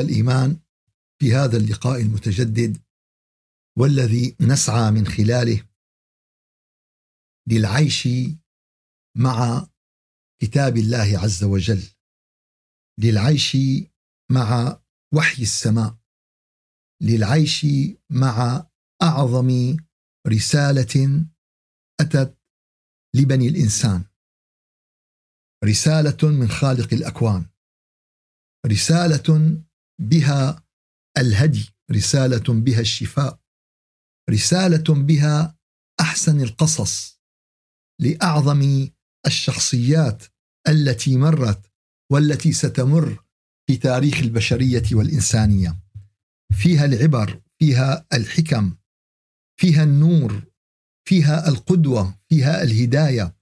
الإيمان في هذا اللقاء المتجدد والذي نسعى من خلاله للعيش مع كتاب الله عز وجل للعيش مع وحي السماء للعيش مع اعظم رساله اتت لبني الانسان رساله من خالق الاكوان رساله بها الهدي رساله بها الشفاء رساله بها احسن القصص لاعظم الشخصيات التي مرت والتي ستمر في تاريخ البشريه والانسانيه فيها العبر فيها الحكم فيها النور فيها القدوه فيها الهدايه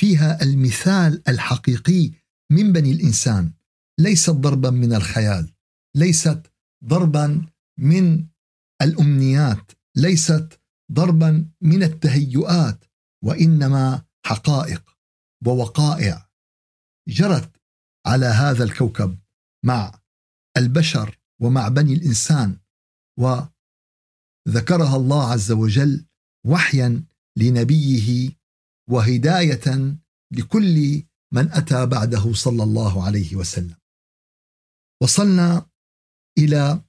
فيها المثال الحقيقي من بني الانسان ليست ضربا من الخيال ليست ضربا من الامنيات ليست ضربا من التهيؤات وانما حقائق ووقائع جرت على هذا الكوكب مع البشر ومع بني الانسان وذكرها الله عز وجل وحيا لنبيه وهدايه لكل من اتى بعده صلى الله عليه وسلم وصلنا الى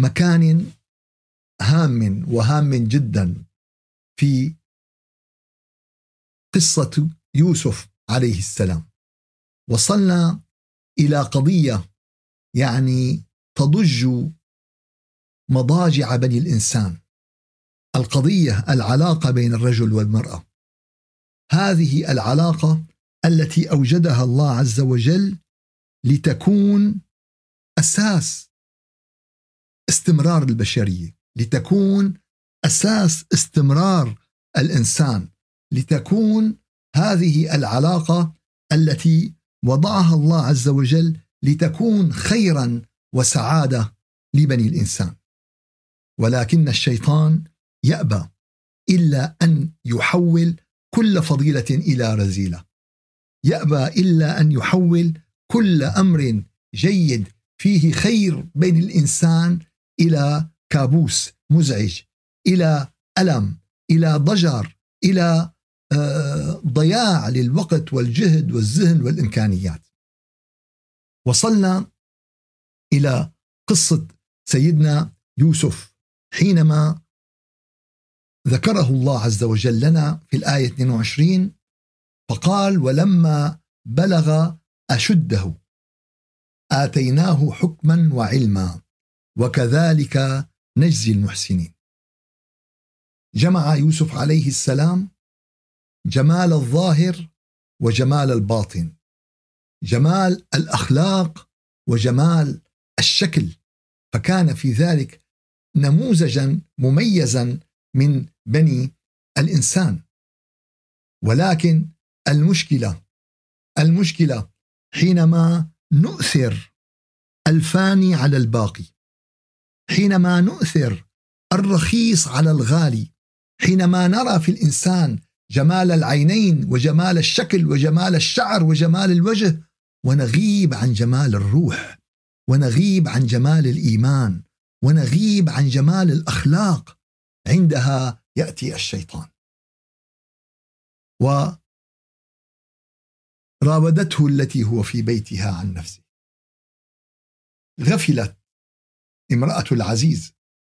مكان هام وهام جدا في قصه يوسف عليه السلام وصلنا الى قضيه يعني تضج مضاجع بني الانسان القضيه العلاقه بين الرجل والمراه هذه العلاقه التي اوجدها الله عز وجل لتكون أساس استمرار البشرية لتكون أساس استمرار الإنسان لتكون هذه العلاقة التي وضعها الله عز وجل لتكون خيرا وسعادة لبني الإنسان ولكن الشيطان يأبى إلا أن يحول كل فضيلة إلى رذيلة يأبى إلا أن يحول كل أمر جيد فيه خير بين الانسان الى كابوس مزعج الى الم الى ضجر الى آه، ضياع للوقت والجهد والذهن والامكانيات. وصلنا الى قصه سيدنا يوسف حينما ذكره الله عز وجل لنا في الايه 22 فقال ولما بلغ اشده آتيناه حكما وعلما وكذلك نجزي المحسنين جمع يوسف عليه السلام جمال الظاهر وجمال الباطن جمال الاخلاق وجمال الشكل فكان في ذلك نموذجا مميزا من بني الانسان ولكن المشكله المشكله حينما نؤثر الفاني على الباقي حينما نؤثر الرخيص على الغالي حينما نرى في الانسان جمال العينين وجمال الشكل وجمال الشعر وجمال الوجه ونغيب عن جمال الروح ونغيب عن جمال الايمان ونغيب عن جمال الاخلاق عندها ياتي الشيطان و راودته التي هو في بيتها عن نفسه غفلت امرأة العزيز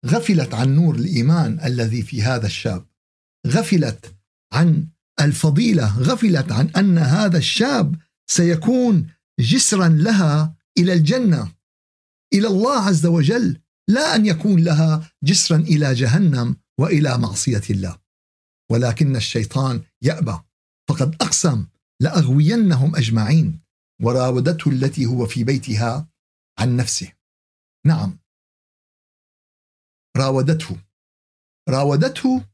غفلت عن نور الإيمان الذي في هذا الشاب غفلت عن الفضيلة غفلت عن أن هذا الشاب سيكون جسرا لها إلى الجنة إلى الله عز وجل لا أن يكون لها جسرا إلى جهنم وإلى معصية الله ولكن الشيطان يأبى فقد أقسم لأغوينهم أجمعين وراودته التي هو في بيتها عن نفسه نعم راودته راودته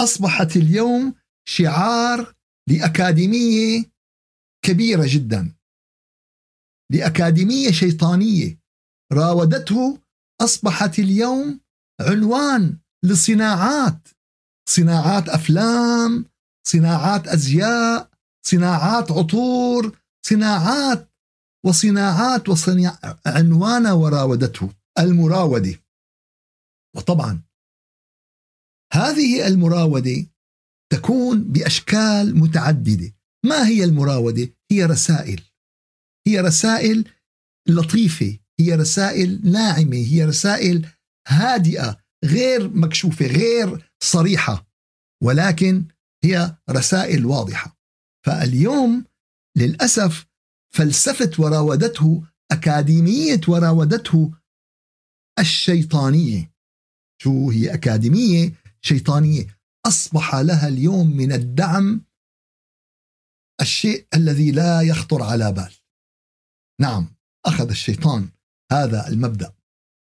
أصبحت اليوم شعار لأكاديمية كبيرة جدا لأكاديمية شيطانية راودته أصبحت اليوم عنوان لصناعات صناعات أفلام صناعات أزياء صناعات عطور صناعات وصناعات وصناع عنوان وراودته المراودة وطبعا هذه المراودة تكون بأشكال متعددة ما هي المراودة؟ هي رسائل هي رسائل لطيفة هي رسائل ناعمة هي رسائل هادئة غير مكشوفة غير صريحة ولكن هي رسائل واضحة فاليوم للأسف فلسفة وراودته أكاديمية وراودته الشيطانية شو هي أكاديمية شيطانية أصبح لها اليوم من الدعم الشيء الذي لا يخطر على بال نعم أخذ الشيطان هذا المبدأ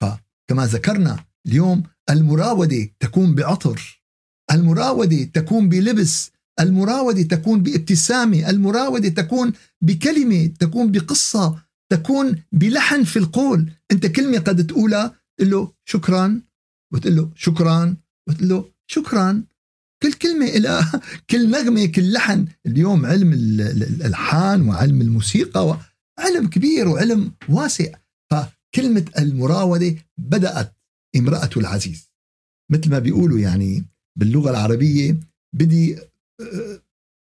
فكما ذكرنا اليوم المراودة تكون بعطر المراودة تكون بلبس المراودة تكون بابتسامة المراودة تكون بكلمة تكون بقصة تكون بلحن في القول أنت كلمة قد تقولها تقول له شكرا وتقول له شكرا وتقول له شكرا كل كلمة إلى كل نغمة كل لحن اليوم علم الألحان وعلم الموسيقى علم كبير وعلم واسع فكلمة المراودة بدأت امرأة العزيز مثل ما بيقولوا يعني باللغة العربية بدي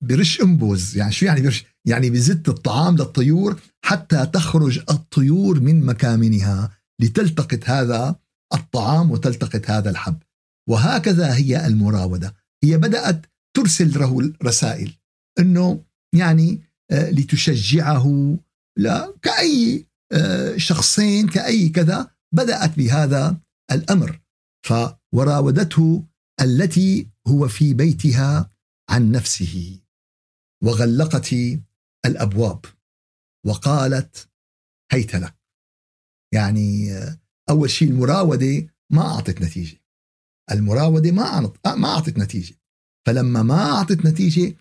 برش انبوز يعني شو يعني برش يعني بزت الطعام للطيور حتى تخرج الطيور من مكامنها لتلتقط هذا الطعام وتلتقط هذا الحب وهكذا هي المراودة هي بدأت ترسل له رسائل أنه يعني آه، لتشجعه لا كأي آه، شخصين كأي كذا بدأت بهذا الأمر فوراودته التي هو في بيتها عن نفسه وغلقت الابواب وقالت هيت لك يعني اول شيء المراوده ما اعطت نتيجه المراوده ما أعطت ما اعطت نتيجه فلما ما اعطت نتيجه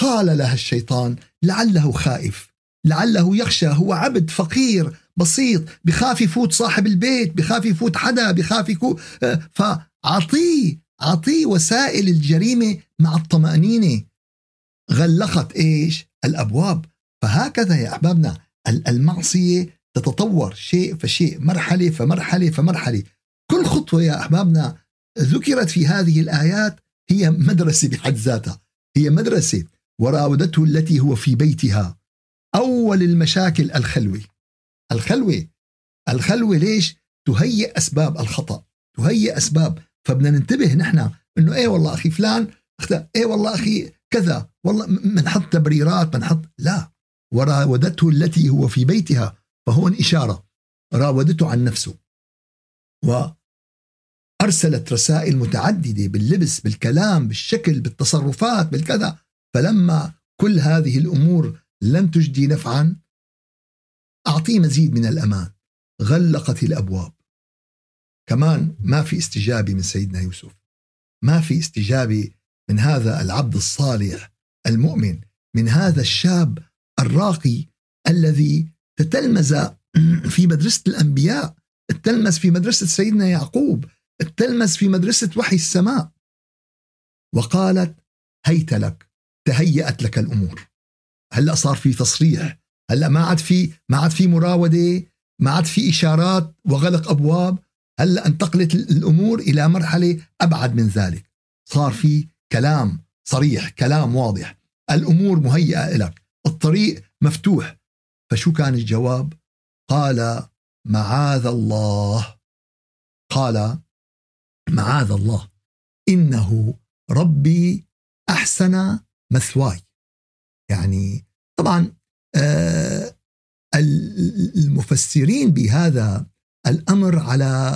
قال لها الشيطان لعله خائف لعله يخشى هو عبد فقير بسيط بخاف يفوت صاحب البيت بخاف يفوت حدا بخاف يكون آه، فأعطيه أعطيه وسائل الجريمة مع الطمأنينة غلقت إيش؟ الأبواب فهكذا يا أحبابنا المعصية تتطور شيء فشيء مرحلة فمرحلة فمرحلة كل خطوة يا أحبابنا ذكرت في هذه الآيات هي مدرسة بحد ذاتها هي مدرسة وراودته التي هو في بيتها أول المشاكل الخلوة الخلوة الخلوة ليش؟ تهيئ أسباب الخطأ تهيئ أسباب فبدنا ننتبه نحن انه ايه والله اخي فلان اخطا ايه والله اخي كذا والله بنحط تبريرات بنحط لا وراودته التي هو في بيتها فهون اشاره راودته عن نفسه وارسلت رسائل متعددة باللبس بالكلام بالشكل بالتصرفات بالكذا فلما كل هذه الأمور لم تجدي نفعا أعطيه مزيد من الأمان غلقت الأبواب كمان ما في استجابة من سيدنا يوسف ما في استجابة من هذا العبد الصالح المؤمن من هذا الشاب الراقي الذي تتلمذ في مدرسة الأنبياء التلمس في مدرسة سيدنا يعقوب التلمس في مدرسة وحي السماء وقالت هيت لك تهيأت لك الأمور هلأ صار في تصريح هلأ ما عاد في ما عاد في مراودة ما عاد في إشارات وغلق أبواب هلا انتقلت الامور الى مرحله ابعد من ذلك صار في كلام صريح كلام واضح الامور مهيئه لك الطريق مفتوح فشو كان الجواب قال معاذ الله قال معاذ الله انه ربي احسن مثواي يعني طبعا آه، المفسرين بهذا الامر على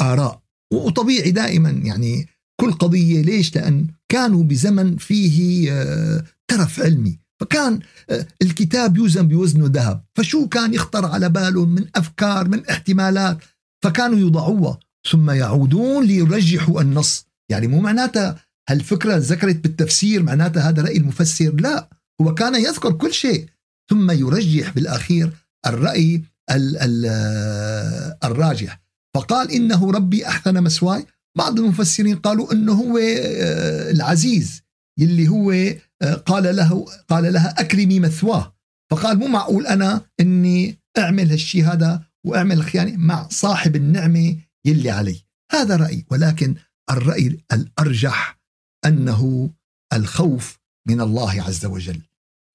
اراء وطبيعي دائما يعني كل قضيه ليش؟ لان كانوا بزمن فيه آه، ترف علمي فكان آه، الكتاب يوزن بوزنه ذهب فشو كان يخطر على بالهم من افكار من احتمالات فكانوا يضعوها ثم يعودون ليرجحوا النص يعني مو معناتها هالفكره ذكرت بالتفسير معناتها هذا راي المفسر لا هو كان يذكر كل شيء ثم يرجح بالاخير الراي آه، الراجح فقال إنه ربي أحسن مسواي بعض المفسرين قالوا أنه هو آه، العزيز اللي هو آه، قال له قال لها أكرمي مثواه فقال مو معقول أنا أني أعمل هالشيء هذا وأعمل الخيانة مع صاحب النعمة يلي علي هذا رأيي ولكن الرأي الأرجح أنه الخوف من الله عز وجل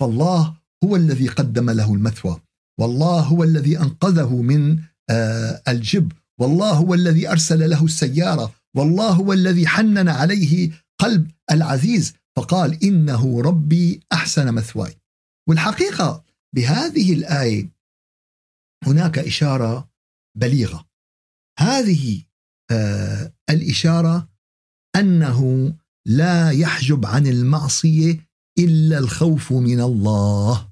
فالله هو الذي قدم له المثوى والله هو الذي انقذه من آه، الجب والله هو الذي ارسل له السياره والله هو الذي حنن عليه قلب العزيز فقال انه ربي احسن مثواي والحقيقه بهذه الايه هناك اشاره بليغه هذه آه، الاشاره انه لا يحجب عن المعصيه الا الخوف من الله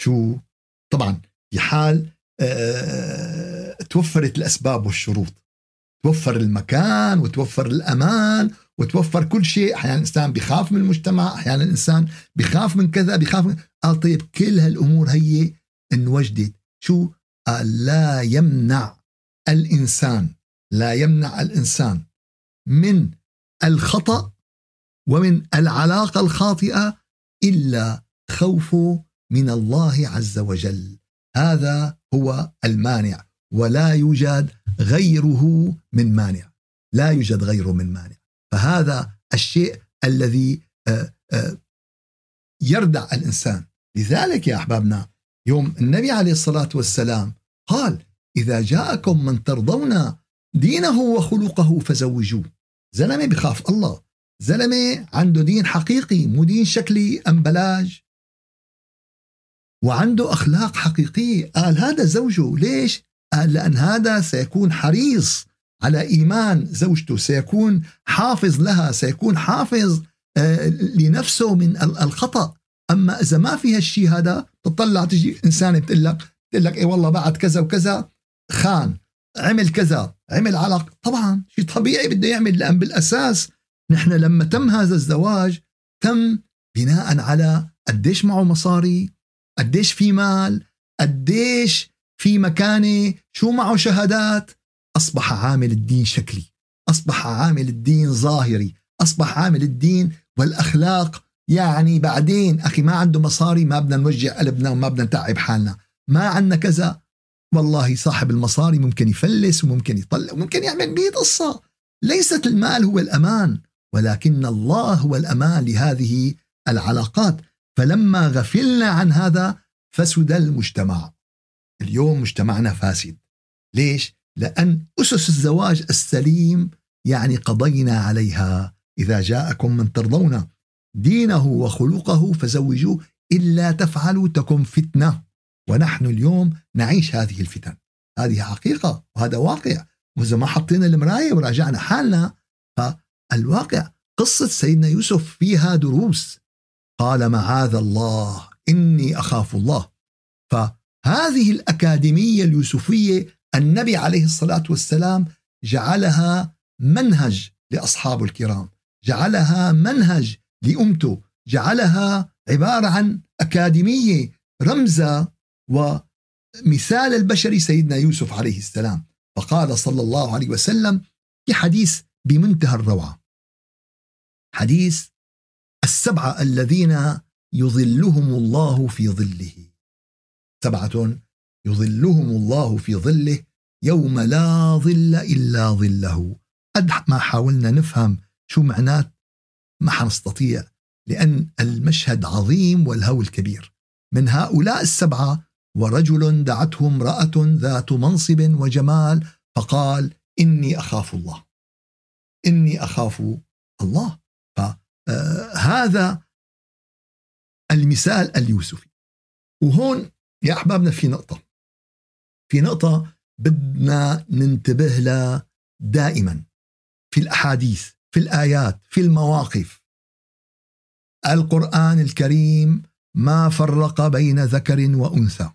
شو طبعا في حال آه، توفرت الأسباب والشروط توفر المكان وتوفر الأمان وتوفر كل شيء أحيانا الإنسان بيخاف من المجتمع أحيانا الإنسان بيخاف من كذا بيخاف من... قال طيب كل هالأمور هي انوجدت شو قال لا يمنع الإنسان لا يمنع الإنسان من الخطأ ومن العلاقة الخاطئة إلا خوفه من الله عز وجل هذا هو المانع ولا يوجد غيره من مانع لا يوجد غيره من مانع فهذا الشيء الذي آه، آه، يردع الانسان لذلك يا احبابنا يوم النبي عليه الصلاه والسلام قال اذا جاءكم من ترضون دينه وخلقه فزوجوه زلمه بخاف الله زلمه عنده دين حقيقي مو دين شكلي امبلاج وعنده أخلاق حقيقية قال هذا زوجه ليش؟ قال لأن هذا سيكون حريص على إيمان زوجته سيكون حافظ لها سيكون حافظ آه، لنفسه من الخطأ أما إذا ما في هالشيء هذا تطلع تجي إنسانة بتقول لك بتقول لك إيه والله بعد كذا وكذا خان عمل كذا عمل علق طبعا شيء طبيعي بده يعمل لأن بالأساس نحن لما تم هذا الزواج تم بناء على قديش معه مصاري قديش في مال قديش في مكانه شو معه شهادات أصبح عامل الدين شكلي أصبح عامل الدين ظاهري أصبح عامل الدين والأخلاق يعني بعدين أخي ما عنده مصاري ما بدنا نوجع قلبنا وما بدنا نتعب حالنا ما عندنا كذا والله صاحب المصاري ممكن يفلس وممكن يطلع وممكن يعمل 100 قصة ليست المال هو الأمان ولكن الله هو الأمان لهذه العلاقات فلما غفلنا عن هذا فسد المجتمع اليوم مجتمعنا فاسد ليش؟ لأن أسس الزواج السليم يعني قضينا عليها إذا جاءكم من ترضون دينه وخلقه فزوجوه إلا تفعلوا تكن فتنة ونحن اليوم نعيش هذه الفتن هذه حقيقة وهذا واقع وإذا ما حطينا المراية وراجعنا حالنا فالواقع قصة سيدنا يوسف فيها دروس قال معاذ الله إني أخاف الله فهذه الأكاديمية اليوسفية النبي عليه الصلاة والسلام جعلها منهج لأصحاب الكرام جعلها منهج لأمته جعلها عبارة عن أكاديمية رمزة ومثال البشري سيدنا يوسف عليه السلام فقال صلى الله عليه وسلم في حديث بمنتهى الروعة حديث السبعة الذين يظلهم الله في ظله سبعة يظلهم الله في ظله يوم لا ظل إلا ظله قد ما حاولنا نفهم شو معنات ما حنستطيع لأن المشهد عظيم والهول كبير من هؤلاء السبعة ورجل دعته امرأة ذات منصب وجمال فقال إني أخاف الله إني أخاف الله آه، هذا المثال اليوسفي وهون يا أحبابنا في نقطة في نقطة بدنا ننتبه لها دائما في الأحاديث في الآيات في المواقف القرآن الكريم ما فرق بين ذكر وأنثى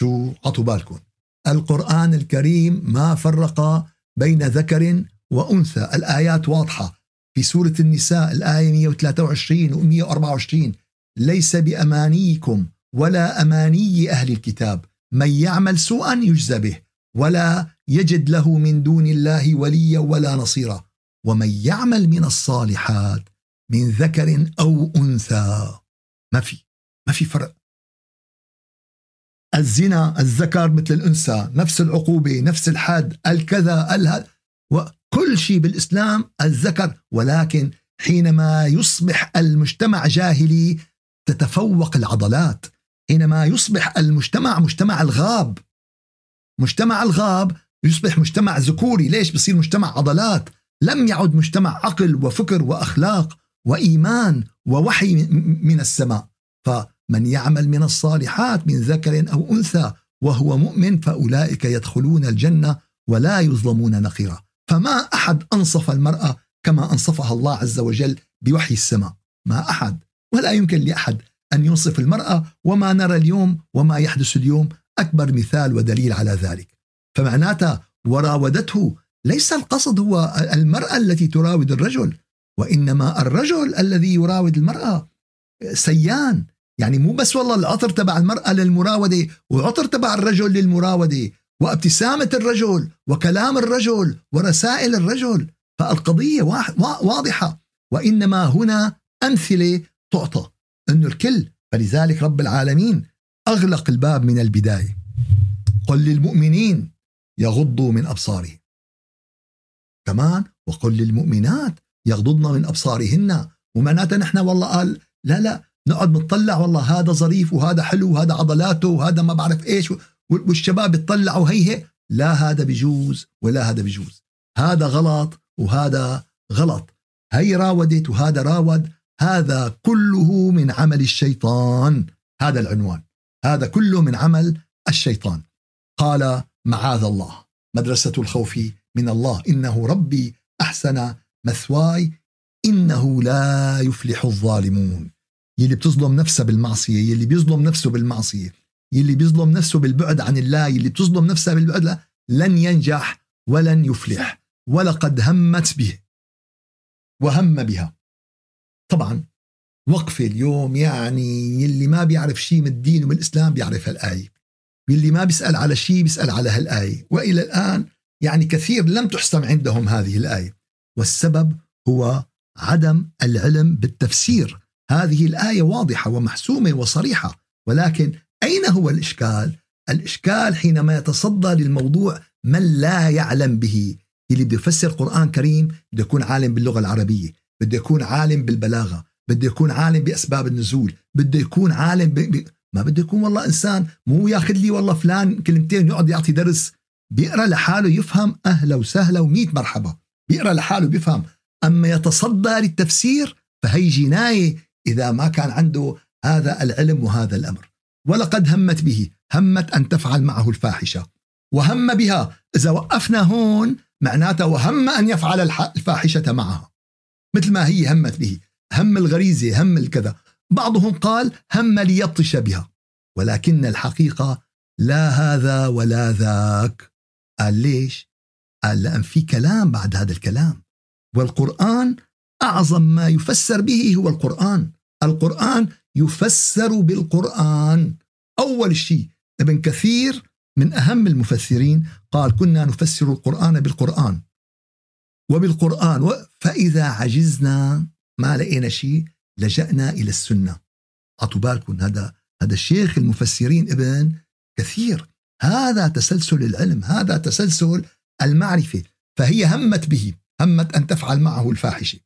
شو حطوا بالكم القرآن الكريم ما فرق بين ذكر وأنثى الآيات واضحة في سورة النساء الآية 123 و 124 ليس بأمانيكم ولا أماني أهل الكتاب من يعمل سوءا يجزى به ولا يجد له من دون الله وليا ولا نصيرا ومن يعمل من الصالحات من ذكر أو أنثى ما في ما في فرق الزنا الذكر مثل الأنثى نفس العقوبة نفس الحد الكذا الهد كل شيء بالإسلام الذكر ولكن حينما يصبح المجتمع جاهلي تتفوق العضلات حينما يصبح المجتمع مجتمع الغاب مجتمع الغاب يصبح مجتمع ذكوري ليش بصير مجتمع عضلات لم يعد مجتمع عقل وفكر وأخلاق وإيمان ووحي من السماء فمن يعمل من الصالحات من ذكر أو أنثى وهو مؤمن فأولئك يدخلون الجنة ولا يظلمون نقيرا فما أحد أنصف المرأة كما أنصفها الله عز وجل بوحي السماء ما أحد ولا يمكن لأحد أن ينصف المرأة وما نرى اليوم وما يحدث اليوم أكبر مثال ودليل على ذلك فمعناتها وراودته ليس القصد هو المرأة التي تراود الرجل وإنما الرجل الذي يراود المرأة سيان يعني مو بس والله العطر تبع المرأة للمراودة وعطر تبع الرجل للمراودة وابتسامة الرجل وكلام الرجل ورسائل الرجل فالقضية واضحة وإنما هنا أمثلة تعطى أنه الكل فلذلك رب العالمين أغلق الباب من البداية قل للمؤمنين يغضوا من أبصارهم كمان وقل للمؤمنات يغضضن من أبصارهن ومعناتها نحن والله قال لا لا نقعد نطلع والله هذا ظريف وهذا حلو وهذا عضلاته وهذا ما بعرف ايش والشباب هي هي لا هذا بجوز ولا هذا بجوز هذا غلط وهذا غلط هي راودت وهذا راود هذا كله من عمل الشيطان هذا العنوان هذا كله من عمل الشيطان قال معاذ الله مدرسة الخوف من الله إنه ربي أحسن مثواي إنه لا يفلح الظالمون يلي بتظلم نفسها بالمعصية يلي بيظلم نفسه بالمعصية يلي بيظلم نفسه بالبعد عن الله يلي بتظلم نفسها بالبعد لا لن ينجح ولن يفلح ولقد همت به وهم بها طبعا وقفة اليوم يعني يلي ما بيعرف شيء من الدين ومن الإسلام بيعرف هالآية يلي ما بيسأل على شيء بيسأل على هالآية وإلى الآن يعني كثير لم تحسم عندهم هذه الآية والسبب هو عدم العلم بالتفسير هذه الآية واضحة ومحسومة وصريحة ولكن أين هو الإشكال؟ الإشكال حينما يتصدى للموضوع من لا يعلم به اللي بده يفسر قرآن كريم بده يكون عالم باللغة العربية بده يكون عالم بالبلاغة بده يكون عالم بأسباب النزول بده يكون عالم ب... ب... ما بده يكون والله إنسان مو ياخذ لي والله فلان كلمتين يقعد يعطي درس بيقرأ لحاله يفهم أهلا وسهلا وميت مرحبا بيقرأ لحاله بيفهم أما يتصدى للتفسير فهي جناية إذا ما كان عنده هذا العلم وهذا الأمر ولقد همت به همت أن تفعل معه الفاحشة وهم بها إذا وقفنا هون معناته وهم أن يفعل الفاحشة معها مثل ما هي همت به هم الغريزة هم الكذا بعضهم قال هم ليبطش بها ولكن الحقيقة لا هذا ولا ذاك قال ليش؟ قال لأن في كلام بعد هذا الكلام والقرآن أعظم ما يفسر به هو القرآن القرآن يفسر بالقرآن أول شيء ابن كثير من أهم المفسرين قال كنا نفسر القرآن بالقرآن وبالقرآن فإذا عجزنا ما لقينا شيء لجأنا إلى السنة أعطوا بالكم هذا هذا الشيخ المفسرين ابن كثير هذا تسلسل العلم هذا تسلسل المعرفة فهي همت به همت أن تفعل معه الفاحشة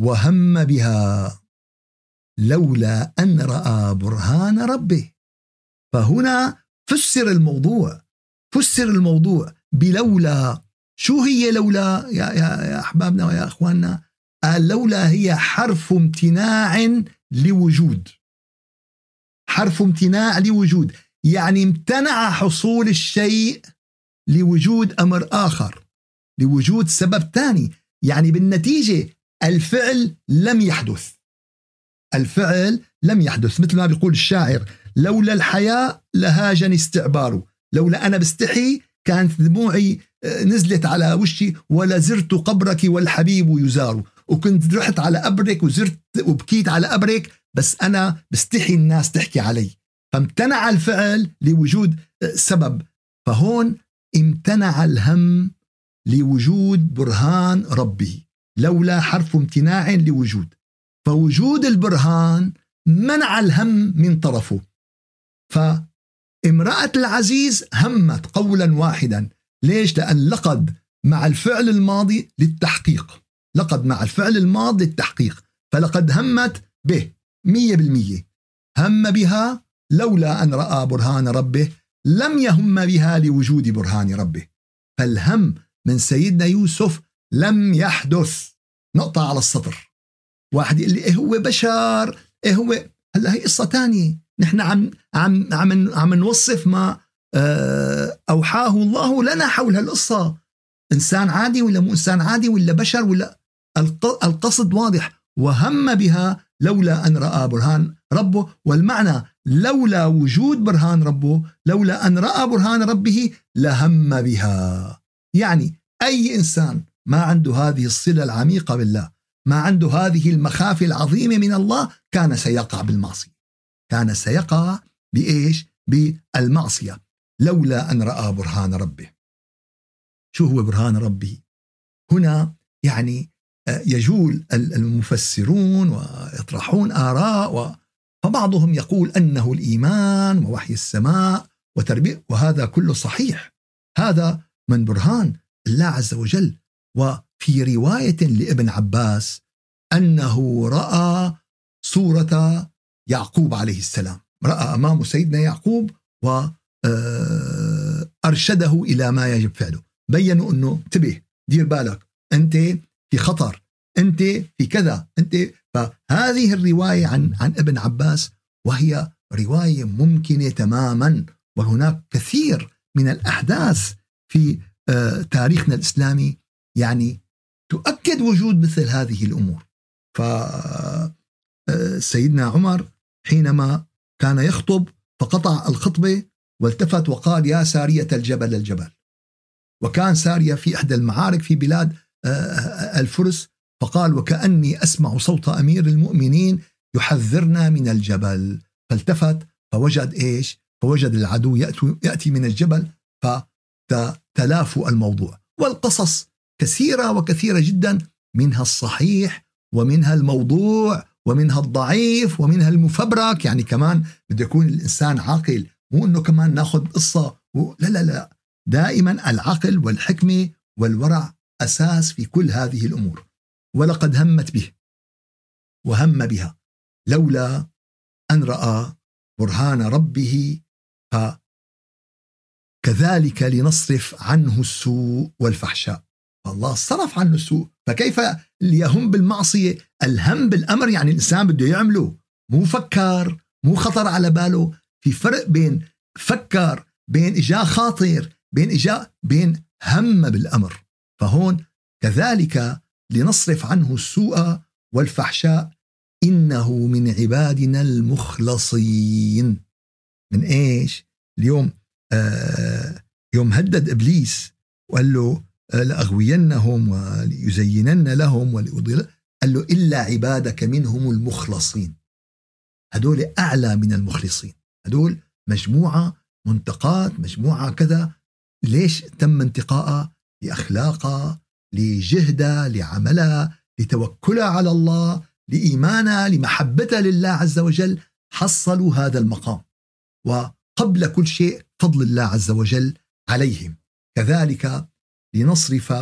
وهم بها لولا أن رأى برهان ربه فهنا فسر الموضوع فسر الموضوع بلولا شو هي لولا يا, يا, يا أحبابنا ويا أخواننا لولا هي حرف امتناع لوجود حرف امتناع لوجود يعني امتنع حصول الشيء لوجود أمر آخر لوجود سبب ثاني يعني بالنتيجة الفعل لم يحدث الفعل لم يحدث مثل ما بيقول الشاعر لولا الحياة لهاجني استعباره لولا أنا بستحي كانت دموعي آه، نزلت على وشي ولا زرت قبرك والحبيب يزار وكنت رحت على قبرك وزرت وبكيت على قبرك بس أنا بستحي الناس تحكي علي فامتنع الفعل لوجود آه، سبب فهون امتنع الهم لوجود برهان ربي لولا حرف امتناع لوجود فوجود البرهان منع الهم من طرفه فامرأة العزيز همت قولا واحدا ليش؟ لأن لقد مع الفعل الماضي للتحقيق لقد مع الفعل الماضي للتحقيق فلقد همت به مية بالمية هم بها لولا أن رأى برهان ربه لم يهم بها لوجود برهان ربه فالهم من سيدنا يوسف لم يحدث نقطة على السطر واحد يقول لي إيه هو بشر إيه هو هلا هي قصة تانية نحن عم عم عم عم نوصف ما آه، أوحاه الله لنا حول هالقصة إنسان عادي ولا مو إنسان عادي ولا بشر ولا القصد واضح وهم بها لولا أن رأى برهان ربه والمعنى لولا وجود برهان ربه لولا أن رأى برهان ربه لهم بها يعني أي إنسان ما عنده هذه الصلة العميقة بالله ما عنده هذه المخافة العظيمة من الله كان سيقع بالمعصية كان سيقع بإيش؟ بالمعصية لولا أن رأى برهان ربه شو هو برهان ربه؟ هنا يعني آه، يجول المفسرون ويطرحون آراء و... فبعضهم يقول أنه الإيمان ووحي السماء وتربية وهذا كله صحيح هذا من برهان الله عز وجل و في روايه لابن عباس انه راى صوره يعقوب عليه السلام راى امامه سيدنا يعقوب وارشده آه، الى ما يجب فعله بينوا انه انتبه دير بالك انت في خطر انت في كذا انت فهذه الروايه عن عن ابن عباس وهي روايه ممكنه تماما وهناك كثير من الاحداث في آه، تاريخنا الاسلامي يعني تؤكد وجود مثل هذه الامور ف آه، سيدنا عمر حينما كان يخطب فقطع الخطبه والتفت وقال يا ساريه الجبل الجبل وكان ساريه في احدى المعارك في بلاد آه، آه، الفرس فقال وكاني اسمع صوت امير المؤمنين يحذرنا من الجبل فالتفت فوجد ايش؟ فوجد العدو ياتي من الجبل فتلافوا الموضوع والقصص كثيرة وكثيرة جدا منها الصحيح ومنها الموضوع ومنها الضعيف ومنها المفبرك يعني كمان بده يكون الإنسان عاقل مو أنه كمان ناخذ قصة و... لا لا لا دائما العقل والحكمة والورع أساس في كل هذه الأمور ولقد همت به وهم بها لولا أن رأى برهان ربه ف كذلك لنصرف عنه السوء والفحشاء الله صرف عنه السوء فكيف يهم بالمعصية الهم بالأمر يعني الإنسان بده يعمله مو فكر مو خطر على باله في فرق بين فكر بين إجاء خاطر بين إجاء بين هم بالأمر فهون كذلك لنصرف عنه السوء والفحشاء إنه من عبادنا المخلصين من إيش اليوم آه يوم هدد إبليس وقال له آه، لأغوينهم وليزينن لهم ولأضل قال له إلا عبادك منهم المخلصين هدول أعلى من المخلصين هدول مجموعة منتقات مجموعة كذا ليش تم انتقاءها لأخلاقها لجهدها لعملها لتوكلها على الله لإيمانها لمحبتها لله عز وجل حصلوا هذا المقام وقبل كل شيء فضل الله عز وجل عليهم كذلك لنصرف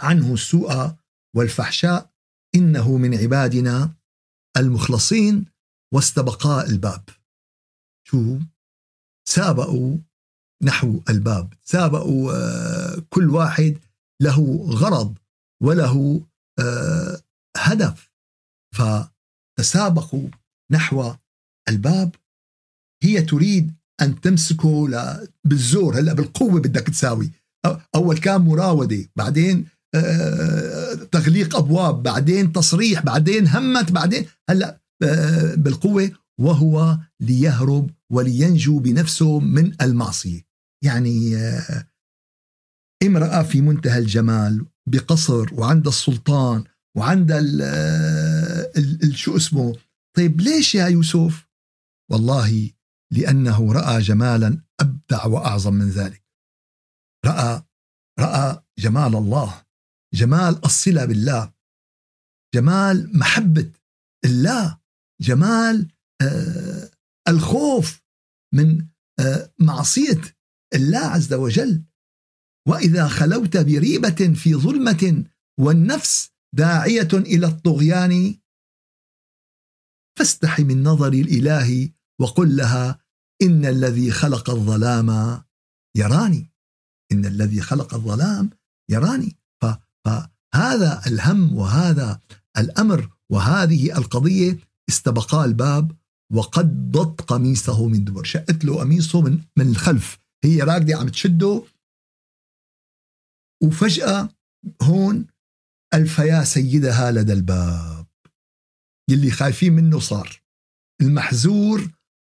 عنه السوء والفحشاء انه من عبادنا المخلصين واستبقاء الباب شو سابقوا نحو الباب سابقوا آه، كل واحد له غرض وله آه، هدف فتسابقوا نحو الباب هي تريد ان تمسكه بالزور هلا بالقوه بدك تساوي اول كان مراوده بعدين آه، آه، آه، تغليق ابواب بعدين تصريح بعدين همت بعدين هلا بالقوه وهو ليهرب ولينجو بنفسه من المعصيه يعني امراه في منتهى الجمال بقصر وعند السلطان وعند شو اسمه طيب ليش يا يوسف والله لانه راى جمالا ابدع واعظم من ذلك رأى رأى جمال الله جمال الصلة بالله جمال محبة الله جمال آه الخوف من آه معصية الله عز وجل وإذا خلوت بريبة في ظلمة والنفس داعية إلى الطغيان فاستحي من نظر الإله وقل لها إن الذي خلق الظلام يراني إن الذي خلق الظلام يراني فهذا الهم وهذا الأمر وهذه القضية استبقاه الباب وقد ضط قميصه من دبر شقت له قميصه من, من الخلف هي راكدة عم تشده وفجأة هون الفيا سيدها لدى الباب يلي خايفين منه صار المحزور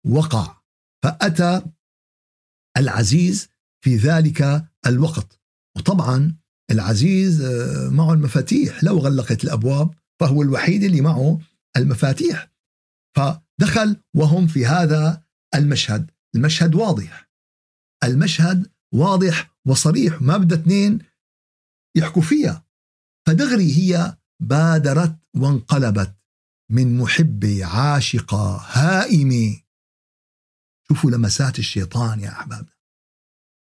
وقع فأتى العزيز في ذلك الوقت وطبعا العزيز آه، معه المفاتيح لو غلقت الابواب فهو الوحيد اللي معه المفاتيح فدخل وهم في هذا المشهد المشهد واضح المشهد واضح وصريح ما بدها اثنين يحكوا فيها فدغري هي بادرت وانقلبت من محبة عاشقة هائمة شوفوا لمسات الشيطان يا أحبابنا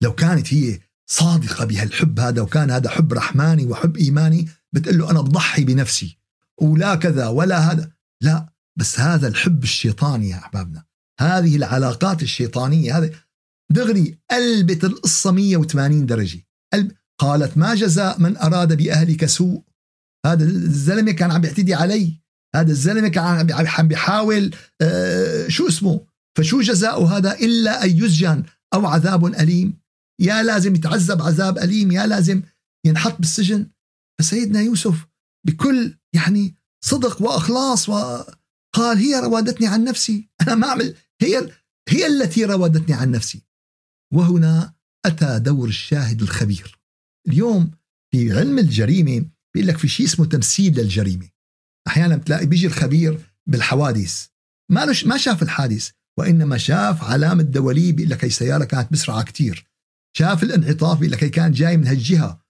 لو كانت هي صادقه بهالحب هذا وكان هذا حب رحماني وحب ايماني بتقول له انا بضحي بنفسي ولا كذا ولا هذا لا بس هذا الحب الشيطاني يا احبابنا هذه العلاقات الشيطانيه هذه دغري قلبت القصه 180 درجه قلب قالت ما جزاء من اراد باهلك سوء هذا الزلمه كان عم بيعتدي علي هذا الزلمه كان عم بيحاول آه شو اسمه فشو جزاء هذا الا ان يسجن او عذاب اليم يا لازم يتعذب عذاب أليم يا لازم ينحط بالسجن فسيدنا يوسف بكل يعني صدق وإخلاص وقال هي روادتني عن نفسي أنا ما أعمل هي هي التي روادتني عن نفسي وهنا أتى دور الشاهد الخبير اليوم في علم الجريمة بيقول لك في شيء اسمه تمثيل للجريمة أحيانا بتلاقي بيجي الخبير بالحوادث ما ما شاف الحادث وإنما شاف علامة دولية بيقول لك هي السيارة كانت بسرعة كتير شاف الانعطاف لكن كان جاي من هالجهه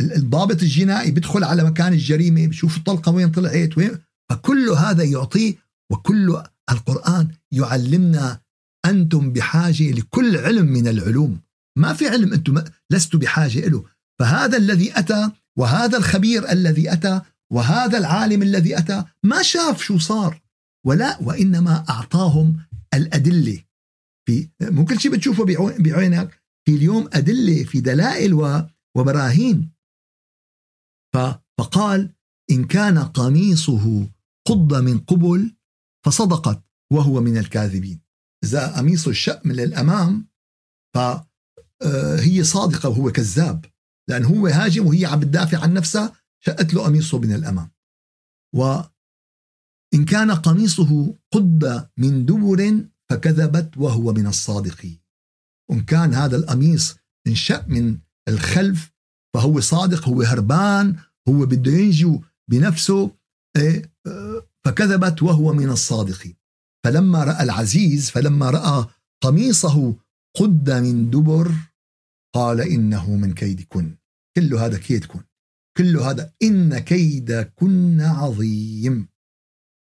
الضابط الجنائي بيدخل على مكان الجريمه بشوف الطلقه وين طلعت وين فكل هذا يعطيه وكل القران يعلمنا انتم بحاجه لكل علم من العلوم ما في علم انتم لست بحاجه له فهذا الذي اتى وهذا الخبير الذي اتى وهذا العالم الذي اتى ما شاف شو صار ولا وانما اعطاهم الادله في مو كل شيء بتشوفه بعينك في اليوم أدلة في دلائل وبراهين فقال إن كان قميصه قض من قبل فصدقت وهو من الكاذبين إذا قميص من الأمام فهي آه، صادقة وهو كذاب لأن هو هاجم وهي عم بتدافع عن نفسها شقت له قميصه من الأمام وإن كان قميصه قد من دبر فكذبت وهو من الصادقين وإن كان هذا القميص انشأ من الخلف فهو صادق هو هربان هو بده ينجو بنفسه إيه، إيه، فكذبت وهو من الصادقين فلما رأى العزيز فلما رأى قميصه قد من دبر قال إنه من كيدكن كل هذا كيدكن كل هذا إن كيدكن عظيم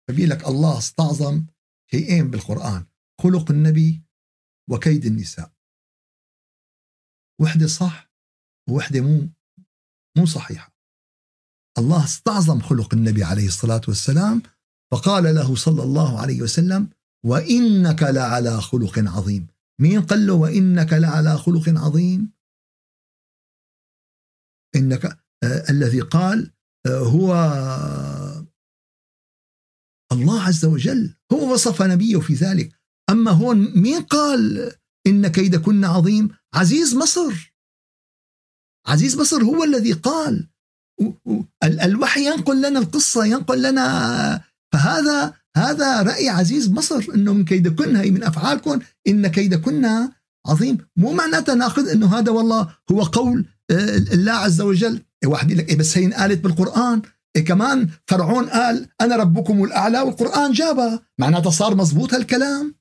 فبيقول لك الله استعظم شيئين بالقرآن خلق النبي وكيد النساء وحده صح ووحده مو مو صحيحه الله استعظم خلق النبي عليه الصلاه والسلام فقال له صلى الله عليه وسلم وانك لعلى خلق عظيم مين قال له وانك لعلى خلق عظيم انك آه الذي قال آه هو الله عز وجل هو وصف نبيه في ذلك أما هون مين قال إن كيدكن عظيم عزيز مصر عزيز مصر هو الذي قال الوحي ينقل لنا القصة ينقل لنا فهذا هذا رأي عزيز مصر أنه من كيدكن هي من أفعالكن إن كيدكن عظيم مو معناتها ناخذ أنه هذا والله هو قول آه، الله عز وجل إيه، واحد يقول لك إيه بس هي قالت بالقرآن إيه كمان فرعون قال أنا ربكم الأعلى والقرآن جابها معناتها صار مزبوط هالكلام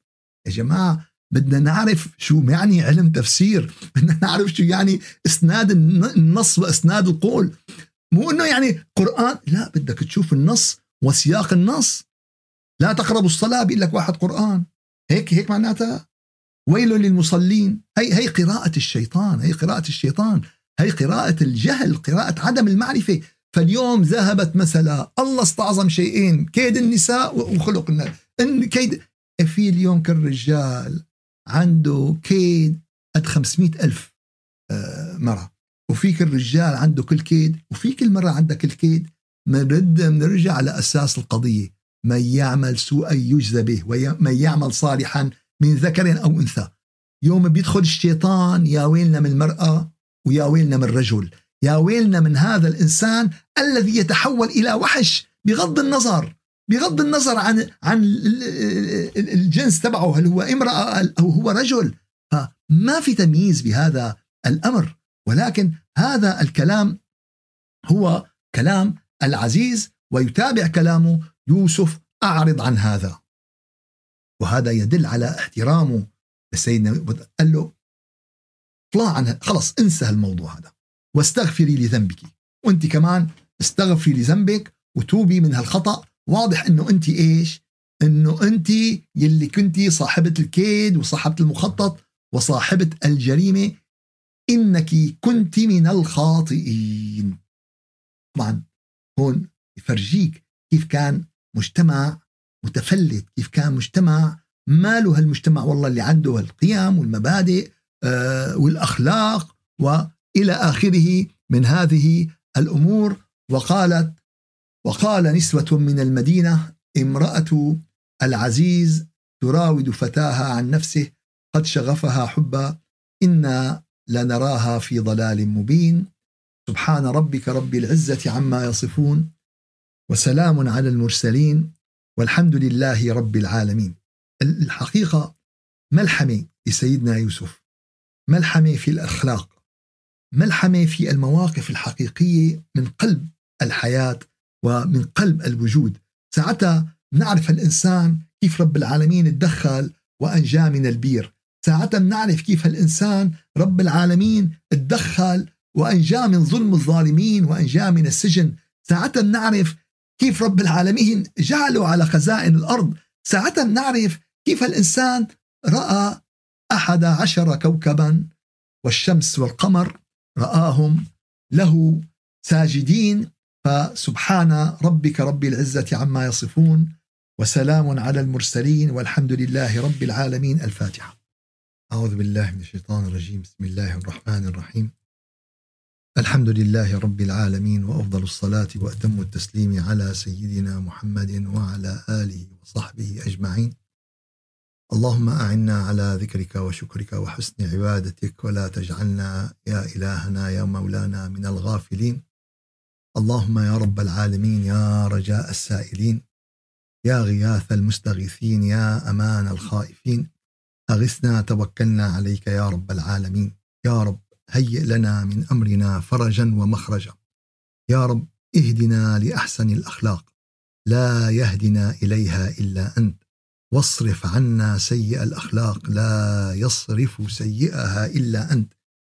يا جماعة بدنا نعرف شو يعني علم تفسير بدنا نعرف شو يعني اسناد النص واسناد القول مو انه يعني قران لا بدك تشوف النص وسياق النص لا تقربوا الصلاه بيقول لك واحد قران هيك هيك معناتها ويل للمصلين هي هي قراءه الشيطان هي قراءه الشيطان هي قراءه الجهل قراءه عدم المعرفه فاليوم ذهبت مثلا الله استعظم شيئين كيد النساء وخلق الناس كيد إيه، في اليوم كالرجال عنده كيد قد 500 ألف آه، مرة وفيك الرجال عنده كل كيد وفيك المرة عندها كل كيد بنرد بنرجع على أساس القضية من يعمل سوءا يجزى به ومن يعمل صالحا من ذكر أو أنثى يوم بيدخل الشيطان يا ويلنا من المرأة ويا ويلنا من الرجل يا ويلنا من هذا الإنسان الذي يتحول إلى وحش بغض النظر بغض النظر عن عن الجنس تبعه هل هو امراه او هو رجل ما في تمييز بهذا الامر ولكن هذا الكلام هو كلام العزيز ويتابع كلامه يوسف اعرض عن هذا وهذا يدل على احترامه لسيدنا قال له اطلع عن خلص انسى الموضوع هذا واستغفري لذنبك وانت كمان استغفري لذنبك وتوبي من هالخطا واضح انه انت ايش؟ انه انت يلي كنتي صاحبه الكيد وصاحبه المخطط وصاحبه الجريمه انك كنت من الخاطئين. طبعا هون يفرجيك كيف كان مجتمع متفلت، كيف كان مجتمع ماله هالمجتمع والله اللي عنده القيم والمبادئ آه، والاخلاق والى اخره من هذه الامور وقالت وقال نسوة من المدينة امرأة العزيز تراود فتاها عن نفسه قد شغفها حبا إنا لنراها في ضلال مبين سبحان ربك رب العزة عما يصفون وسلام على المرسلين والحمد لله رب العالمين الحقيقة ملحمة لسيدنا يوسف ملحمة في الأخلاق ملحمة في المواقف الحقيقية من قلب الحياة ومن قلب الوجود ساعتها نعرف الإنسان كيف رب العالمين تدخل وأنجاه من البير ساعتها بنعرف كيف هالإنسان رب العالمين تدخل وأنجاه من ظلم الظالمين وأنجاه من السجن ساعتها بنعرف كيف رب العالمين جعله على خزائن الأرض ساعتها بنعرف كيف الإنسان رأى أحد عشر كوكبا والشمس والقمر رآهم له ساجدين فسبحان ربك رب العزة عما يصفون وسلام على المرسلين والحمد لله رب العالمين الفاتحة أعوذ بالله من الشيطان الرجيم بسم الله الرحمن الرحيم الحمد لله رب العالمين وأفضل الصلاة وأتم التسليم على سيدنا محمد وعلى آله وصحبه أجمعين اللهم أعنا على ذكرك وشكرك وحسن عبادتك ولا تجعلنا يا إلهنا يا مولانا من الغافلين اللهم يا رب العالمين يا رجاء السائلين يا غياث المستغيثين يا امان الخائفين اغثنا توكلنا عليك يا رب العالمين يا رب هيئ لنا من امرنا فرجا ومخرجا يا رب اهدنا لاحسن الاخلاق لا يهدنا اليها الا انت واصرف عنا سيء الاخلاق لا يصرف سيئها الا انت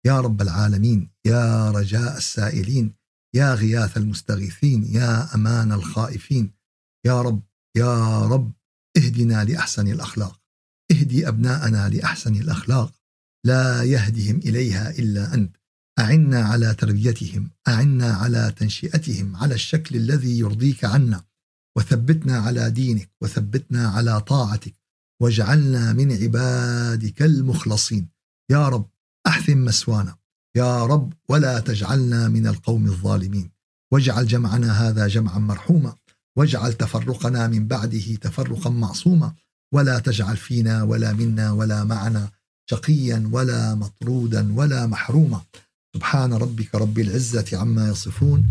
يا رب العالمين يا رجاء السائلين يا غياث المستغيثين يا امان الخائفين يا رب يا رب اهدنا لاحسن الاخلاق اهدي ابناءنا لاحسن الاخلاق لا يهدهم اليها الا انت اعنا على تربيتهم اعنا على تنشئتهم على الشكل الذي يرضيك عنا وثبتنا على دينك وثبتنا على طاعتك واجعلنا من عبادك المخلصين يا رب احثم مسوانا يا رب ولا تجعلنا من القوم الظالمين واجعل جمعنا هذا جمعا مرحوما واجعل تفرقنا من بعده تفرقا معصوما ولا تجعل فينا ولا منا ولا معنا شقيا ولا مطرودا ولا محروما سبحان ربك رب العزة عما يصفون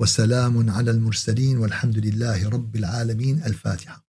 وسلام على المرسلين والحمد لله رب العالمين الفاتحة